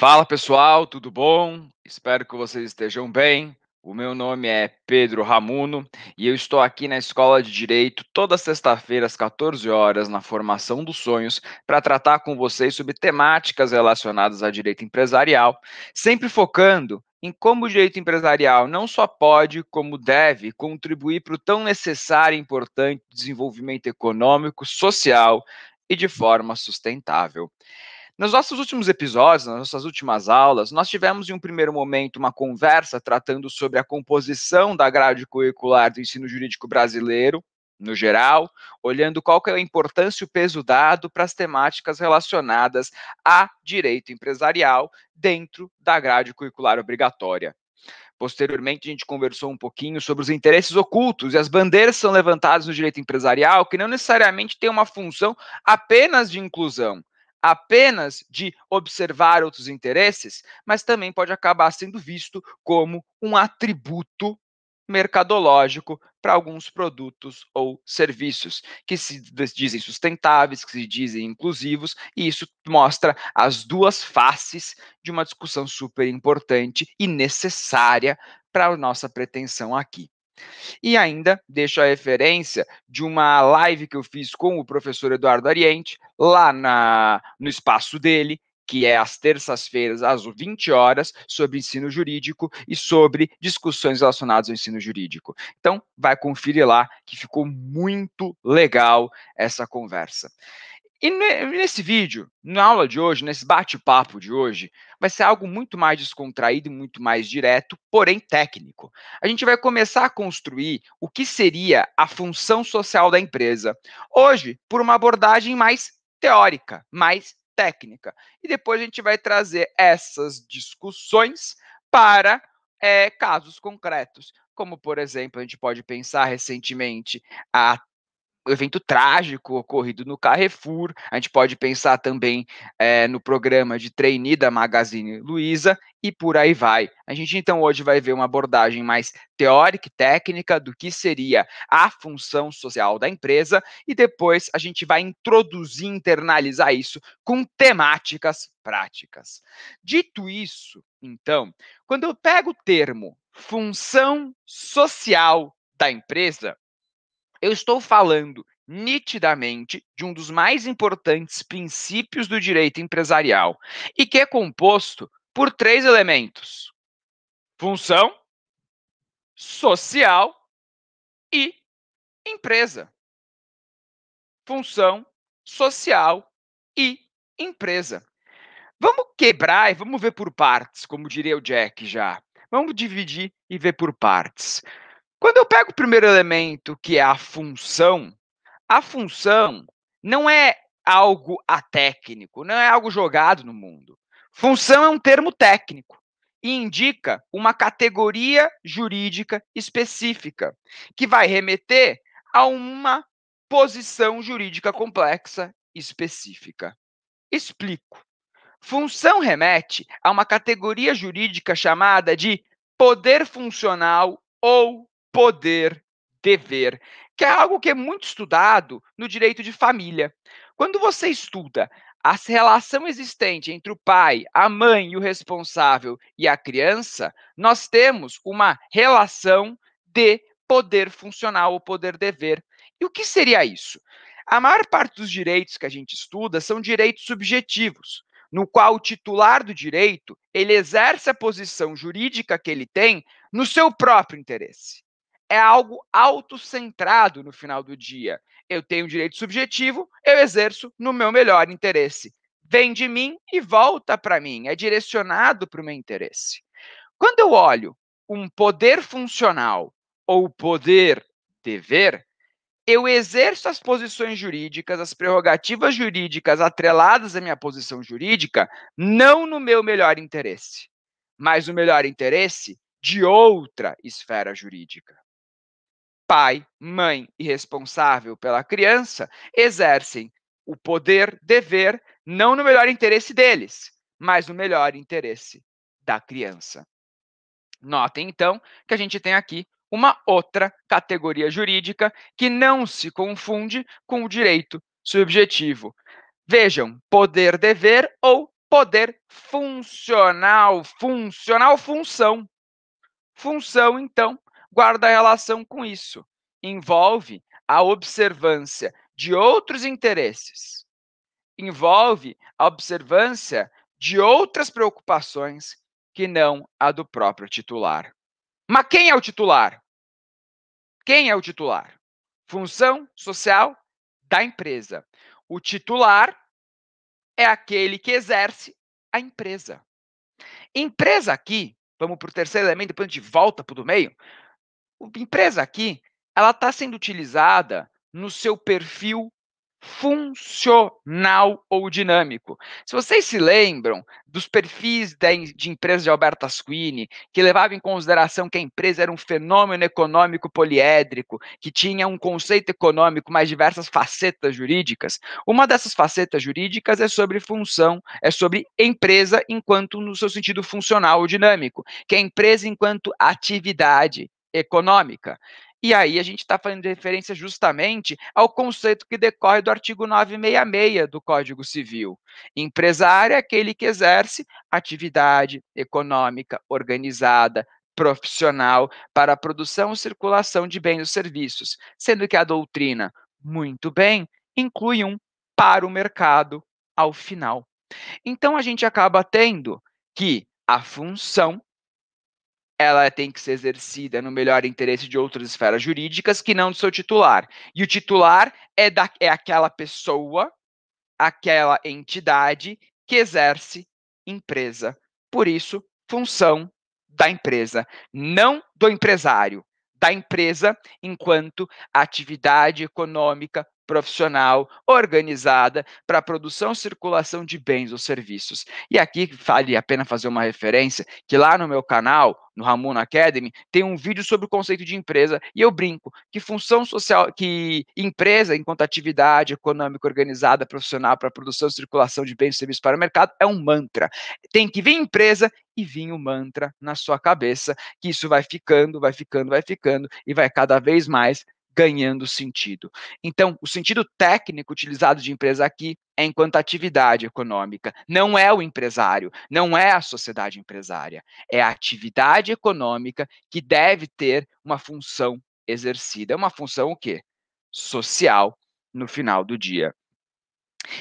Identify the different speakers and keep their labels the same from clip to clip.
Speaker 1: Fala pessoal, tudo bom? Espero que vocês estejam bem. O meu nome é Pedro Ramuno e eu estou aqui na Escola de Direito toda sexta-feira às 14 horas na Formação dos Sonhos para tratar com vocês sobre temáticas relacionadas a direito empresarial, sempre focando em como o direito empresarial não só pode, como deve contribuir para o tão necessário e importante desenvolvimento econômico, social e de forma sustentável. Nos nossos últimos episódios, nas nossas últimas aulas, nós tivemos em um primeiro momento uma conversa tratando sobre a composição da grade curricular do ensino jurídico brasileiro, no geral, olhando qual que é a importância e o peso dado para as temáticas relacionadas a direito empresarial dentro da grade curricular obrigatória. Posteriormente, a gente conversou um pouquinho sobre os interesses ocultos e as bandeiras que são levantadas no direito empresarial, que não necessariamente têm uma função apenas de inclusão, apenas de observar outros interesses, mas também pode acabar sendo visto como um atributo mercadológico para alguns produtos ou serviços que se dizem sustentáveis, que se dizem inclusivos, e isso mostra as duas faces de uma discussão super importante e necessária para a nossa pretensão aqui. E ainda deixo a referência de uma live que eu fiz com o professor Eduardo Ariente, lá na, no espaço dele, que é às terças-feiras, às 20 horas, sobre ensino jurídico e sobre discussões relacionadas ao ensino jurídico. Então, vai conferir lá que ficou muito legal essa conversa. E nesse vídeo, na aula de hoje, nesse bate-papo de hoje, vai ser algo muito mais descontraído e muito mais direto, porém técnico. A gente vai começar a construir o que seria a função social da empresa. Hoje, por uma abordagem mais teórica, mais técnica. E depois a gente vai trazer essas discussões para é, casos concretos, como, por exemplo, a gente pode pensar recentemente a evento trágico ocorrido no Carrefour. A gente pode pensar também é, no programa de trainee da Magazine Luiza e por aí vai. A gente então hoje vai ver uma abordagem mais teórica e técnica do que seria a função social da empresa e depois a gente vai introduzir, internalizar isso com temáticas práticas. Dito isso, então, quando eu pego o termo função social da empresa, eu estou falando nitidamente de um dos mais importantes princípios do direito empresarial e que é composto por três elementos: função, social e empresa. Função, social e empresa. Vamos quebrar e vamos ver por partes, como diria o Jack já. Vamos dividir e ver por partes. Quando eu pego o primeiro elemento, que é a função, a função não é algo atécnico, não é algo jogado no mundo. Função é um termo técnico e indica uma categoria jurídica específica, que vai remeter a uma posição jurídica complexa específica. Explico. Função remete a uma categoria jurídica chamada de poder funcional ou poder, dever, que é algo que é muito estudado no direito de família. Quando você estuda a relação existente entre o pai, a mãe e o responsável e a criança, nós temos uma relação de poder funcional ou poder dever. E o que seria isso? A maior parte dos direitos que a gente estuda são direitos subjetivos, no qual o titular do direito, ele exerce a posição jurídica que ele tem no seu próprio interesse é algo autocentrado no final do dia. Eu tenho um direito subjetivo, eu exerço no meu melhor interesse. Vem de mim e volta para mim, é direcionado para o meu interesse. Quando eu olho um poder funcional ou poder dever, eu exerço as posições jurídicas, as prerrogativas jurídicas atreladas à minha posição jurídica, não no meu melhor interesse, mas no melhor interesse de outra esfera jurídica pai, mãe e responsável pela criança exercem o poder, dever, não no melhor interesse deles, mas no melhor interesse da criança. Notem, então, que a gente tem aqui uma outra categoria jurídica que não se confunde com o direito subjetivo. Vejam, poder-dever ou poder funcional, funcional função. Função, então, guarda relação com isso. Envolve a observância de outros interesses, envolve a observância de outras preocupações que não a do próprio titular. Mas quem é o titular? Quem é o titular? Função social da empresa. O titular é aquele que exerce a empresa. Empresa aqui, vamos para o terceiro elemento, depois de volta para o do meio empresa aqui, ela está sendo utilizada no seu perfil funcional ou dinâmico. Se vocês se lembram dos perfis de empresas de Alberta Asquini, que levava em consideração que a empresa era um fenômeno econômico poliédrico, que tinha um conceito econômico, mas diversas facetas jurídicas, uma dessas facetas jurídicas é sobre função, é sobre empresa enquanto no seu sentido funcional ou dinâmico, que é a empresa enquanto atividade, econômica. E aí a gente está fazendo referência justamente ao conceito que decorre do artigo 966 do Código Civil. Empresário é aquele que exerce atividade econômica organizada, profissional, para a produção e circulação de bens e serviços, sendo que a doutrina, muito bem, inclui um para o mercado ao final. Então a gente acaba tendo que a função ela tem que ser exercida no melhor interesse de outras esferas jurídicas que não do seu titular. E o titular é, da, é aquela pessoa, aquela entidade que exerce empresa. Por isso, função da empresa, não do empresário, da empresa enquanto atividade econômica profissional, organizada para produção e circulação de bens ou serviços. E aqui vale a pena fazer uma referência que lá no meu canal, no Ramon Academy, tem um vídeo sobre o conceito de empresa e eu brinco que função social, que empresa enquanto atividade econômica organizada, profissional para produção e circulação de bens e serviços para o mercado é um mantra. Tem que vir empresa e vir o mantra na sua cabeça, que isso vai ficando, vai ficando, vai ficando e vai cada vez mais ganhando sentido. Então, o sentido técnico utilizado de empresa aqui é enquanto atividade econômica. Não é o empresário, não é a sociedade empresária. É a atividade econômica que deve ter uma função exercida. É uma função o quê? Social no final do dia.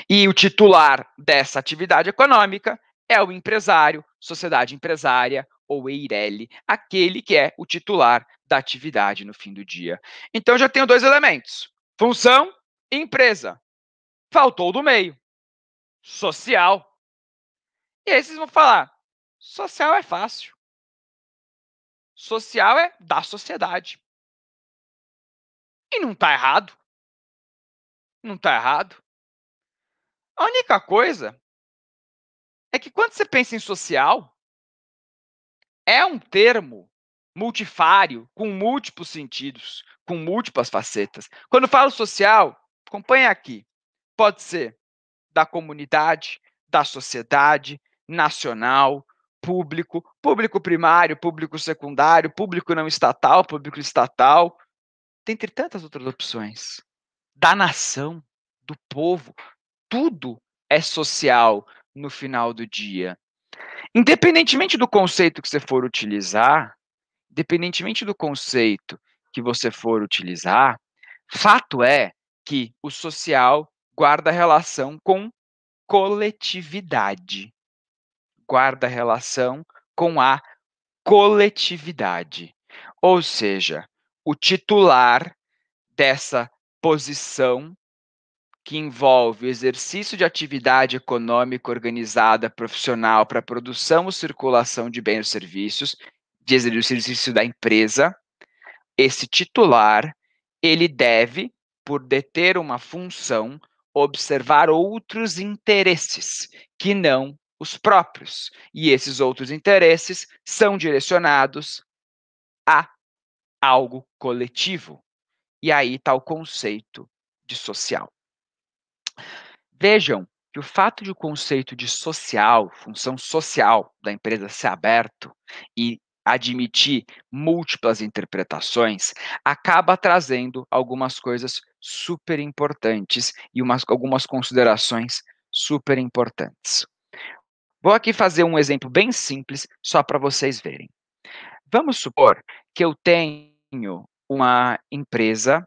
Speaker 1: E o titular dessa atividade econômica é o empresário, sociedade empresária ou Eireli, aquele que é o titular da atividade no fim do dia. Então já tenho dois elementos: função e empresa. Faltou do meio. Social. E aí vocês vão falar: social é fácil. Social é da sociedade. E não está errado. Não está errado. A única coisa é que quando você pensa em social, é um termo multifário, com múltiplos sentidos, com múltiplas facetas. Quando falo social, acompanha aqui. Pode ser da comunidade, da sociedade, nacional, público, público primário, público secundário, público não estatal, público estatal, dentre tantas outras opções. Da nação, do povo, tudo é social no final do dia. Independentemente do conceito que você for utilizar, independentemente do conceito que você for utilizar, fato é que o social guarda relação com coletividade. Guarda relação com a coletividade. Ou seja, o titular dessa posição que envolve o exercício de atividade econômica organizada profissional para produção ou circulação de bens ou serviços, de exercício da empresa, esse titular, ele deve, por deter uma função, observar outros interesses que não os próprios. E esses outros interesses são direcionados a algo coletivo. E aí está o conceito de social. Vejam que o fato de o conceito de social, função social da empresa ser aberto e admitir múltiplas interpretações, acaba trazendo algumas coisas super importantes e umas, algumas considerações super importantes. Vou aqui fazer um exemplo bem simples, só para vocês verem. Vamos supor que eu tenho uma empresa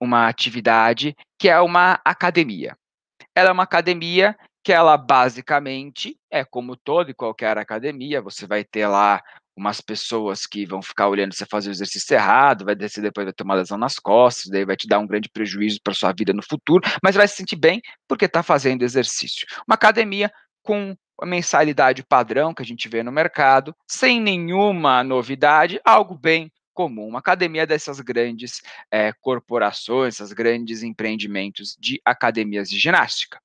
Speaker 1: uma atividade que é uma academia. Ela é uma academia que ela basicamente é como toda e qualquer academia, você vai ter lá umas pessoas que vão ficar olhando você fazer o exercício errado, vai descer depois vai ter uma lesão nas costas, daí vai te dar um grande prejuízo para sua vida no futuro, mas vai se sentir bem porque está fazendo exercício. Uma academia com a mensalidade padrão que a gente vê no mercado, sem nenhuma novidade, algo bem comum. Uma academia dessas grandes é, corporações, essas grandes empreendimentos de academias de ginástica.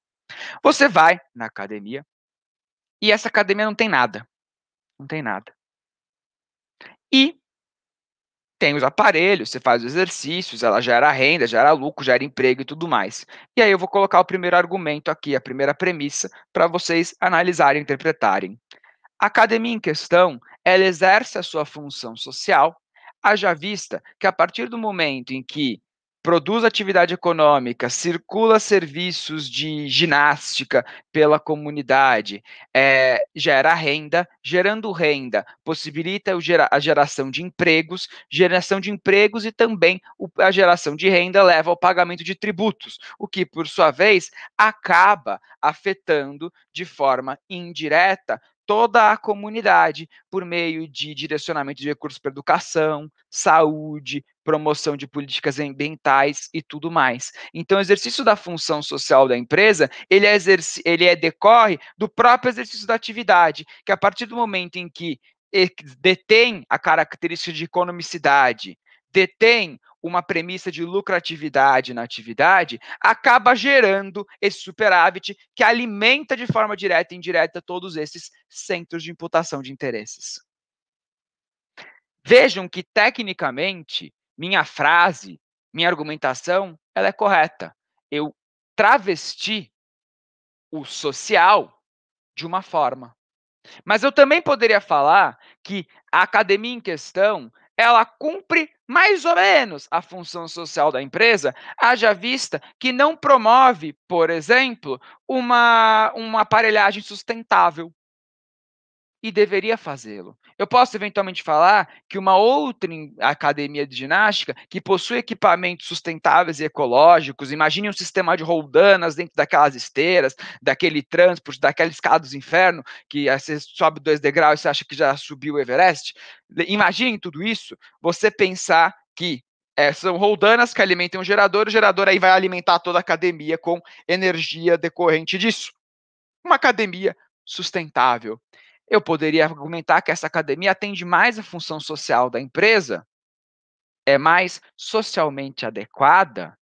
Speaker 1: Você vai na academia e essa academia não tem nada. Não tem nada. E tem os aparelhos, você faz os exercícios, ela gera renda, gera lucro, gera emprego e tudo mais. E aí eu vou colocar o primeiro argumento aqui, a primeira premissa, para vocês analisarem e interpretarem. A academia em questão, ela exerce a sua função social Haja vista que a partir do momento em que produz atividade econômica, circula serviços de ginástica pela comunidade, é, gera renda, gerando renda, possibilita a geração de empregos, geração de empregos e também a geração de renda leva ao pagamento de tributos, o que, por sua vez, acaba afetando de forma indireta toda a comunidade por meio de direcionamento de recursos para educação, saúde, promoção de políticas ambientais e tudo mais. Então, o exercício da função social da empresa, ele é, ele é decorre do próprio exercício da atividade, que a partir do momento em que detém a característica de economicidade, detém uma premissa de lucratividade na atividade, acaba gerando esse superávit que alimenta de forma direta e indireta todos esses centros de imputação de interesses. Vejam que, tecnicamente, minha frase, minha argumentação, ela é correta. Eu travesti o social de uma forma. Mas eu também poderia falar que a academia em questão, ela cumpre mais ou menos a função social da empresa, haja vista que não promove, por exemplo, uma, uma aparelhagem sustentável. E deveria fazê-lo. Eu posso eventualmente falar que uma outra academia de ginástica que possui equipamentos sustentáveis e ecológicos, imagine um sistema de roldanas dentro daquelas esteiras, daquele transporte, daquela escada dos inferno, que você sobe dois degraus e você acha que já subiu o Everest. Imagine tudo isso, você pensar que é, são roldanas que alimentam o gerador, o gerador aí vai alimentar toda a academia com energia decorrente disso. Uma academia sustentável. Eu poderia argumentar que essa academia atende mais a função social da empresa, é mais socialmente adequada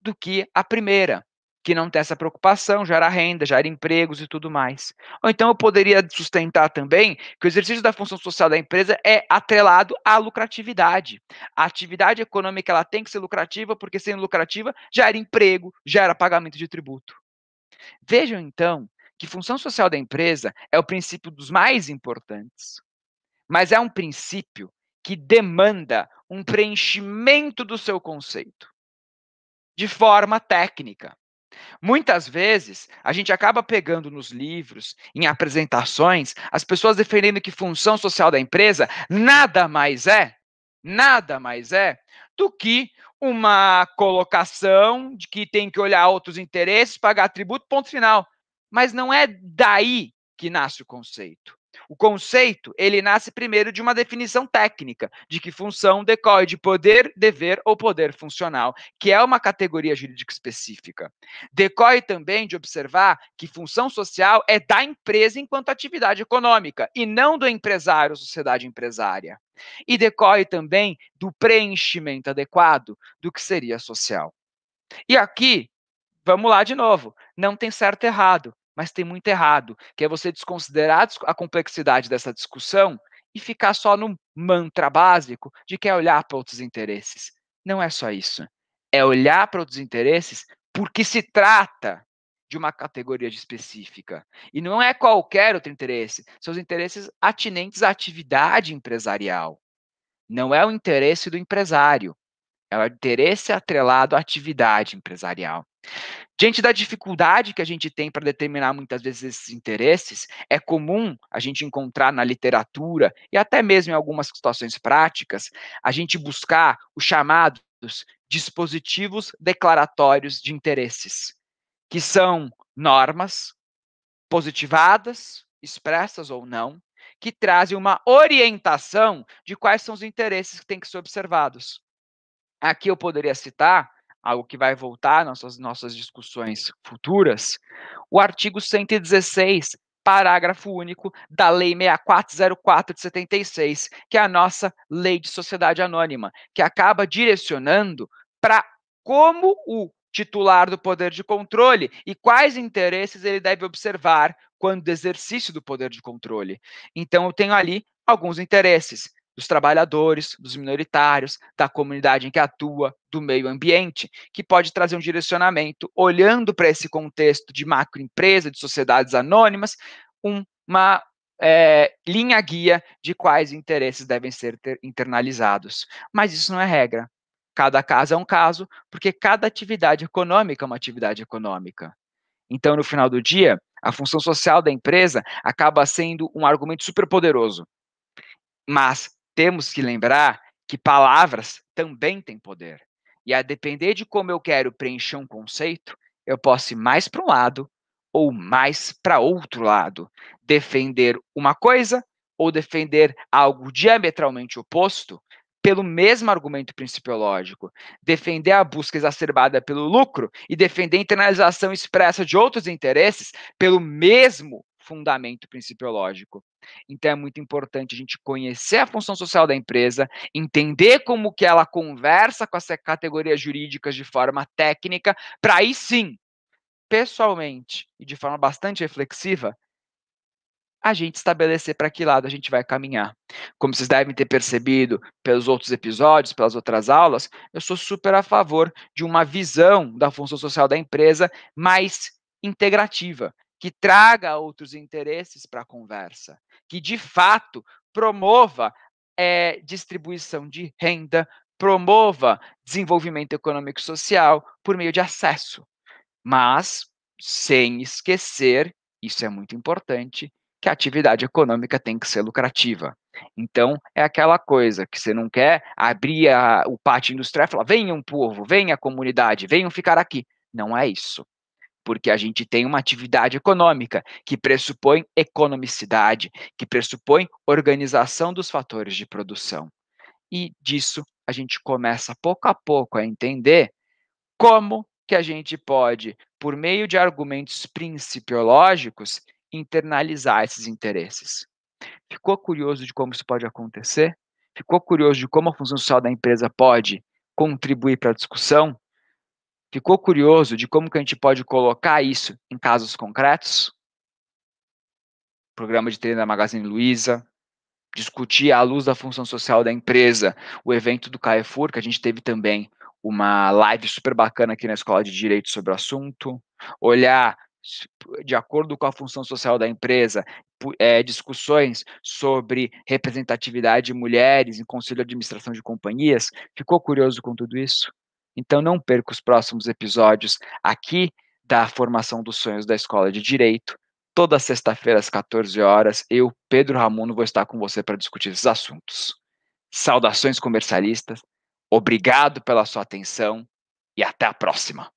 Speaker 1: do que a primeira, que não tem essa preocupação, gera renda, gera empregos e tudo mais. Ou então eu poderia sustentar também que o exercício da função social da empresa é atrelado à lucratividade. A atividade econômica ela tem que ser lucrativa, porque sendo lucrativa gera emprego, gera pagamento de tributo. Vejam então que função social da empresa é o princípio dos mais importantes, mas é um princípio que demanda um preenchimento do seu conceito de forma técnica. Muitas vezes, a gente acaba pegando nos livros, em apresentações, as pessoas defendendo que função social da empresa nada mais é, nada mais é do que uma colocação de que tem que olhar outros interesses, pagar tributo, ponto final. Mas não é daí que nasce o conceito. O conceito, ele nasce primeiro de uma definição técnica, de que função decorre de poder, dever ou poder funcional, que é uma categoria jurídica específica. Decorre também de observar que função social é da empresa enquanto atividade econômica, e não do empresário ou sociedade empresária. E decorre também do preenchimento adequado do que seria social. E aqui, vamos lá de novo, não tem certo e errado, mas tem muito errado, que é você desconsiderar a complexidade dessa discussão e ficar só no mantra básico de que é olhar para outros interesses. Não é só isso. É olhar para outros interesses porque se trata de uma categoria específica. E não é qualquer outro interesse, são os interesses atinentes à atividade empresarial. Não é o interesse do empresário, é o interesse atrelado à atividade empresarial. Diante da dificuldade que a gente tem para determinar muitas vezes esses interesses, é comum a gente encontrar na literatura e até mesmo em algumas situações práticas, a gente buscar os chamados dispositivos declaratórios de interesses, que são normas positivadas, expressas ou não, que trazem uma orientação de quais são os interesses que têm que ser observados. Aqui eu poderia citar algo que vai voltar nossas nossas discussões futuras, o artigo 116, parágrafo único da Lei 6404 de 76, que é a nossa Lei de Sociedade Anônima, que acaba direcionando para como o titular do poder de controle e quais interesses ele deve observar quando do exercício do poder de controle. Então eu tenho ali alguns interesses dos trabalhadores, dos minoritários, da comunidade em que atua, do meio ambiente, que pode trazer um direcionamento, olhando para esse contexto de macroempresa, de sociedades anônimas, uma é, linha guia de quais interesses devem ser internalizados. Mas isso não é regra. Cada caso é um caso, porque cada atividade econômica é uma atividade econômica. Então, no final do dia, a função social da empresa acaba sendo um argumento superpoderoso. Mas temos que lembrar que palavras também têm poder. E a depender de como eu quero preencher um conceito, eu posso ir mais para um lado ou mais para outro lado. Defender uma coisa ou defender algo diametralmente oposto pelo mesmo argumento principiológico. Defender a busca exacerbada pelo lucro e defender a internalização expressa de outros interesses pelo mesmo fundamento principiológico. Então é muito importante a gente conhecer a função social da empresa, entender como que ela conversa com as categorias jurídicas de forma técnica, para aí sim, pessoalmente e de forma bastante reflexiva, a gente estabelecer para que lado a gente vai caminhar. Como vocês devem ter percebido pelos outros episódios, pelas outras aulas, eu sou super a favor de uma visão da função social da empresa mais integrativa, que traga outros interesses para a conversa, que de fato promova é, distribuição de renda, promova desenvolvimento econômico e social por meio de acesso. Mas sem esquecer, isso é muito importante, que a atividade econômica tem que ser lucrativa. Então, é aquela coisa que você não quer abrir a, o pátio industrial e falar: venha um povo, venha a comunidade, venham ficar aqui. Não é isso porque a gente tem uma atividade econômica que pressupõe economicidade, que pressupõe organização dos fatores de produção. E disso a gente começa pouco a pouco a entender como que a gente pode, por meio de argumentos principiológicos, internalizar esses interesses. Ficou curioso de como isso pode acontecer? Ficou curioso de como a função social da empresa pode contribuir para a discussão? Ficou curioso de como que a gente pode colocar isso em casos concretos? Programa de treino da Magazine Luiza, discutir à luz da função social da empresa, o evento do Carrefour, que a gente teve também uma live super bacana aqui na Escola de Direito sobre o assunto, olhar de acordo com a função social da empresa, é, discussões sobre representatividade de mulheres em conselho de administração de companhias. Ficou curioso com tudo isso? Então não perca os próximos episódios aqui da Formação dos Sonhos da Escola de Direito. Toda sexta-feira às 14 horas, eu, Pedro Ramuno, vou estar com você para discutir esses assuntos. Saudações comercialistas, obrigado pela sua atenção e até a próxima.